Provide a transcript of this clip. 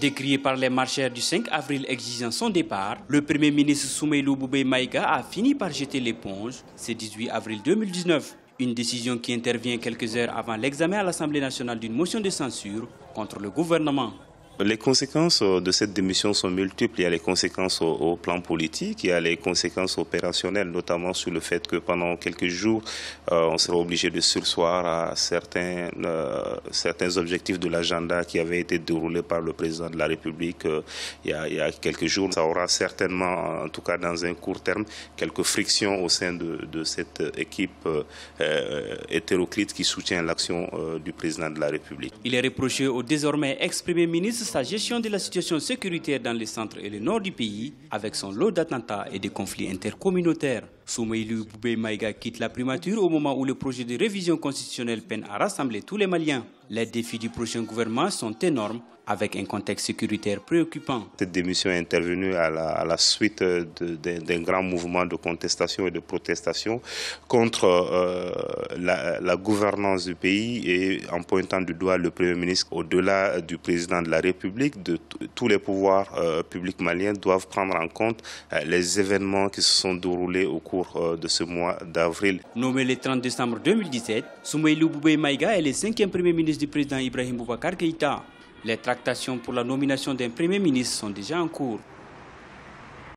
Décrié par les marcheurs du 5 avril exigeant son départ, le Premier ministre Soumeilou Boubé Maïga a fini par jeter l'éponge ce 18 avril 2019. Une décision qui intervient quelques heures avant l'examen à l'Assemblée nationale d'une motion de censure contre le gouvernement. Les conséquences euh, de cette démission sont multiples. Il y a les conséquences au, plan politique, il y a les conséquences opérationnelles, notamment sur le fait que pendant quelques jours, euh, on sera obligé de sursoir à certains, euh, certains objectifs de l'agenda qui avait été déroulé par le président de la République il, y a, quelques jours. Ça aura certainement, en tout cas dans un court terme, quelques frictions au sein de, de cette équipe hétéroclite qui soutient l'action du président de la République. Il est reproché au désormais ex-premier ministre sa gestion de la situation sécuritaire dans le centre et le nord du pays avec son lot d'attentats et de conflits intercommunautaires. Soumeilou Boubé Maïga quitte la primature au moment où le projet de révision constitutionnelle peine à rassembler tous les Maliens. Les défis du prochain gouvernement sont énormes avec un contexte sécuritaire préoccupant. Cette démission est intervenue à la, suite d'un grand mouvement de contestation et de protestation contre euh, la, gouvernance du pays et en pointant du doigt le Premier ministre au-delà du président de la République, tous les pouvoirs euh, publics maliens doivent prendre en compte euh, les événements qui se sont déroulés au cours euh, de ce mois d'avril. Nommé le 30 décembre 2017, Soumaïlou Boubé Maïga est le cinquième premier ministre du président Ibrahim Boubacar Keïta. Les tractations pour la nomination d'un premier ministre sont déjà en cours.